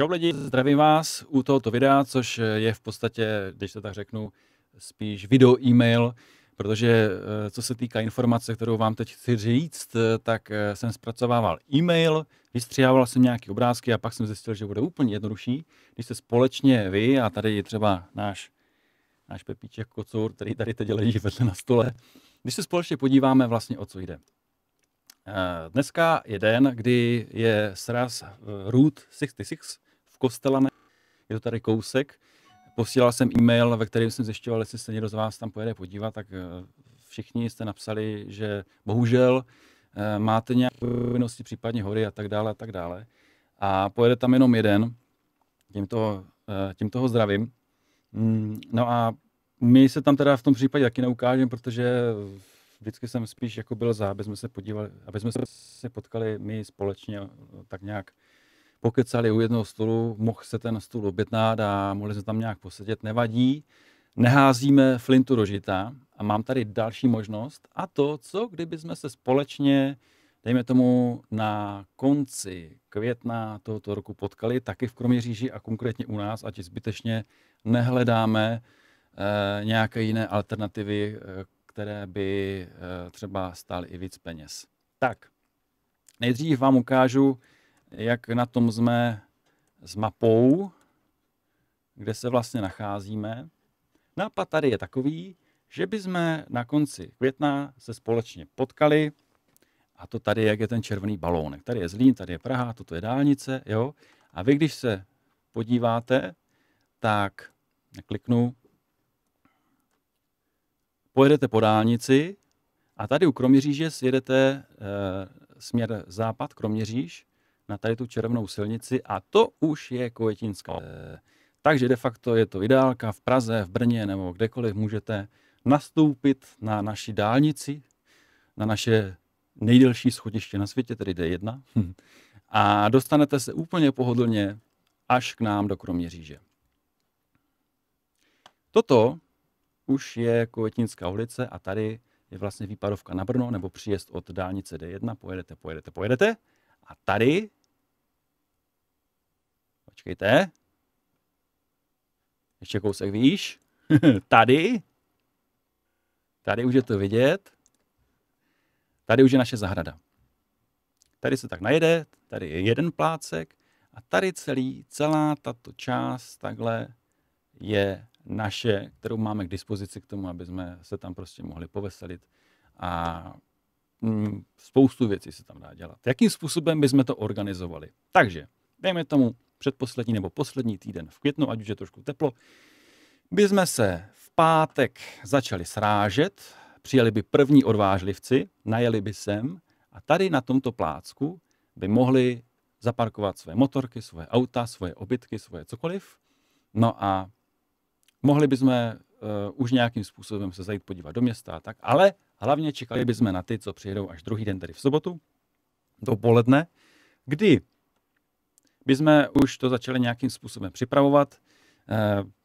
Čau lidi, zdravím vás u tohoto videa, což je v podstatě, když to tak řeknu, spíš video e-mail, protože eh, co se týká informace, kterou vám teď chci říct, eh, tak eh, jsem zpracovával e-mail, vystřihával jsem nějaké obrázky a pak jsem zjistil, že bude úplně jednodušší, když se společně vy a tady je třeba náš, náš Pepíček Kocur, který tady teď leží vedle na stole, když se společně podíváme vlastně o co jde. Dneska je den, kdy je sraz Route 66, kostela, ne? je to tady kousek. Posílal jsem e-mail, ve kterém jsem zjišťoval, jestli se někdo z vás tam pojede podívat, tak eh, všichni jste napsali, že bohužel eh, máte nějaké povinnosti, případně hory a tak dále a tak dále. A pojede tam jenom jeden, tímto, eh, tím toho zdravím. Mm, no a my se tam teda v tom případě taky neukážeme, protože vždycky jsem spíš jako byl za, aby jsme se podívali, aby jsme se potkali my společně tak nějak pokecali u jednoho stolu, mohl se ten stůl objednat a mohli se tam nějak posedět, nevadí. Neházíme flintu do žita a mám tady další možnost a to, co kdyby jsme se společně, dejme tomu na konci května tohoto roku potkali, taky v Kroměříži a konkrétně u nás, ať zbytečně nehledáme e, nějaké jiné alternativy, e, které by e, třeba stály i víc peněz. Tak, nejdřív vám ukážu jak na tom jsme s mapou, kde se vlastně nacházíme. Nápad tady je takový, že jsme na konci května se společně potkali a to tady, jak je ten červený balónek. Tady je Zlín, tady je Praha, toto je dálnice, jo. A vy, když se podíváte, tak kliknu, pojedete po dálnici a tady u Kroměříže sjedete e, směr západ, Kroměříž, na tady tu červenou silnici a to už je Kojetinsko. No. Eh, takže de facto je to ideálka v Praze, v Brně nebo kdekoliv můžete nastoupit na naši dálnici, na naše nejdelší schodiště na světě, tedy D1, hm, a dostanete se úplně pohodlně až k nám do Kroměříže. Toto už je Kojetnická ulice a tady je vlastně výpadovka na Brno nebo příjezd od dálnice D1, pojedete, pojedete, pojedete a tady Počkejte. Ještě kousek výš. Tady. Tady už je to vidět. Tady už je naše zahrada. Tady se tak najede, tady je jeden plácek a tady celý, celá tato část takhle je naše, kterou máme k dispozici k tomu, aby jsme se tam prostě mohli poveselit a mm, spoustu věcí se tam dá dělat. Jakým způsobem bychom to organizovali? Takže, dejme tomu, předposlední nebo poslední týden v květnu, ať už je trošku teplo, by jsme se v pátek začali srážet, přijeli by první odvážlivci, najeli by sem a tady na tomto plácku by mohli zaparkovat své motorky, svoje auta, svoje obytky, svoje cokoliv. No a mohli bychom uh, už nějakým způsobem se zajít podívat do města a tak, ale hlavně čekali bychom na ty, co přijedou až druhý den, tedy v sobotu, dopoledne, kdy my jsme už to začali nějakým způsobem připravovat. Eh,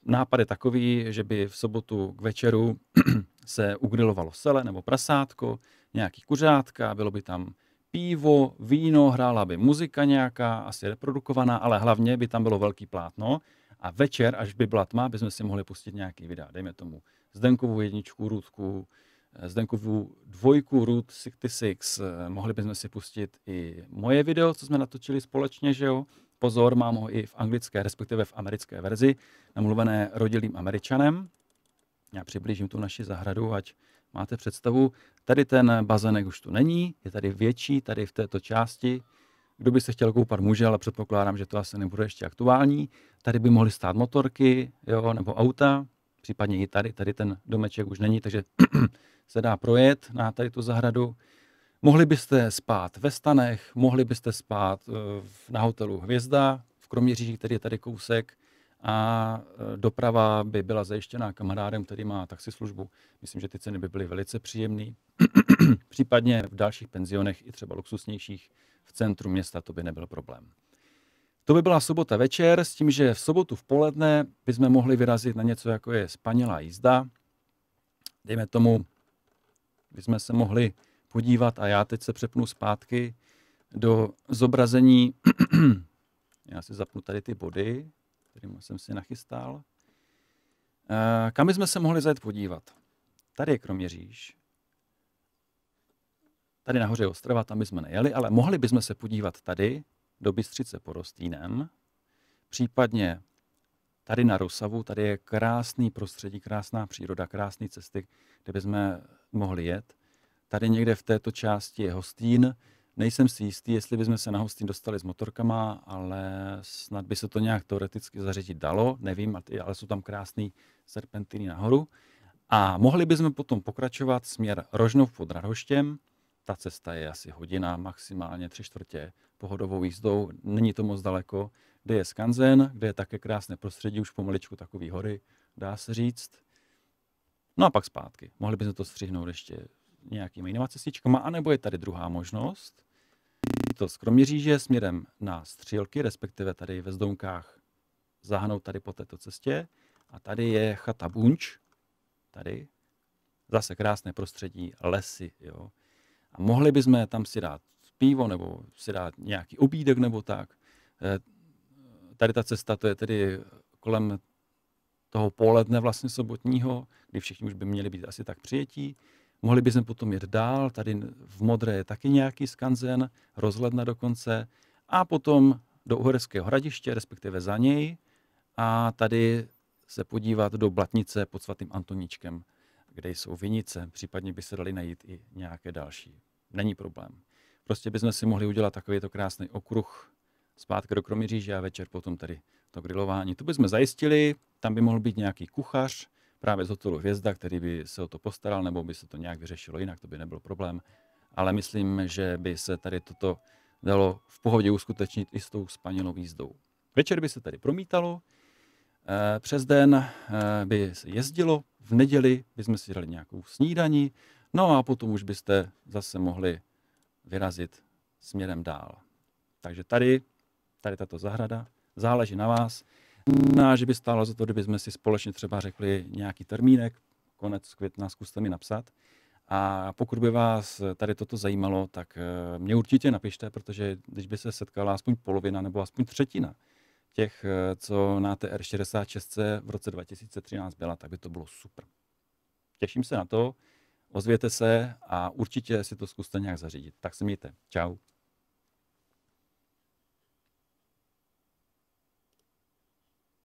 nápad je takový, že by v sobotu k večeru se ugrilovalo sele nebo prasátko, nějaký kuřátka, bylo by tam pivo, víno, hrála by muzika nějaká, asi reprodukovaná, ale hlavně by tam bylo velký plátno a večer, až by byla tma, bychom si mohli pustit nějaký videa, dejme tomu Zdenkovou jedničku, Růdku, eh, Zdenkovou dvojku Růd 66, eh, mohli bychom si pustit i moje video, co jsme natočili společně, že jo, Pozor, mám ho i v anglické, respektive v americké verzi, namluvené rodilým američanem. Já přiblížím tu naši zahradu, ať máte představu. Tady ten bazének už tu není, je tady větší, tady v této části. Kdo by se chtěl koupat, může, ale předpokládám, že to asi nebude ještě aktuální. Tady by mohly stát motorky jo, nebo auta, případně i tady. Tady ten domeček už není, takže se dá projet na tady tu zahradu. Mohli byste spát ve stanech, mohli byste spát eh, na hotelu Hvězda v Kroměříži, který je tady kousek, a eh, doprava by byla zajištěná kamarádem, který má taxislužbu. Myslím, že ty ceny by byly velice příjemné. Případně v dalších penzionech i třeba luxusnějších v centru města to by nebyl problém. To by byla sobota večer s tím, že v sobotu v poledne bychom mohli vyrazit na něco, jako je spanělá jízda. Dejme tomu, bychom se mohli podívat a já teď se přepnu zpátky do zobrazení. já si zapnu tady ty body, které jsem si nachystal. Eh, kam jsme se mohli zajet podívat? Tady je Kroměříž. Tady nahoře je Ostrava, tam bychom nejeli, ale mohli bychom se podívat tady, do Bystřice porostínem, případně tady na Rusavu, tady je krásný prostředí, krásná příroda, krásné cesty, kde bychom mohli jet. Tady někde v této části je Hostín. Nejsem si jistý, jestli bychom se na Hostín dostali s motorkama, ale snad by se to nějak teoreticky zařídit dalo, nevím, ale jsou tam krásný serpentiny nahoru. A mohli bychom potom pokračovat směr Rožnov pod Radhoštěm. Ta cesta je asi hodina, maximálně tři čtvrtě pohodovou jízdou. Není to moc daleko, kde je skanzen, kde je také krásné prostředí, už pomaličku takový hory, dá se říct. No a pak zpátky. Mohli bychom to střihnout ještě nějakými jinými cestičkami, anebo je tady druhá možnost, to skromně říže směrem na Střílky, respektive tady ve Zdonkách zahnout tady po této cestě. A tady je chata Bunč, tady zase krásné prostředí, lesy, jo. A mohli bychom tam si dát pivo nebo si dát nějaký obídek nebo tak. Eh, tady ta cesta, to je tedy kolem toho poledne vlastně sobotního, kdy všichni už by měli být asi tak přijetí. Mohli bychom potom jít dál, tady v Modré je taky nějaký skanzen, rozhledna dokonce, a potom do Uherského hradiště, respektive za něj, a tady se podívat do Blatnice pod svatým Antoničkem, kde jsou vinice, případně by se dali najít i nějaké další. Není problém. Prostě bychom si mohli udělat takovýto krásný okruh zpátky do Kroměříže a večer potom tady to grilování. To bychom zajistili, tam by mohl být nějaký kuchař, právě z hotelu Hvězda, který by se o to postaral, nebo by se to nějak vyřešilo jinak, to by nebyl problém. Ale myslím, že by se tady toto dalo v pohodě uskutečnit i s tou spanělou jízdou. Večer by se tady promítalo, eh, přes den eh, by se jezdilo, v neděli bychom si dali nějakou snídaní, no a potom už byste zase mohli vyrazit směrem dál. Takže tady, tady tato zahrada, záleží na vás možná, že by stálo za to, kdyby jsme si společně třeba řekli nějaký termínek, konec května, zkuste mi napsat. A pokud by vás tady toto zajímalo, tak eh, mě určitě napište, protože když by se setkala aspoň polovina nebo aspoň třetina těch, eh, co na té R66 v roce 2013 byla, tak by to bylo super. Těším se na to, ozvěte se a určitě si to zkuste nějak zařídit. Tak se mějte. Čau.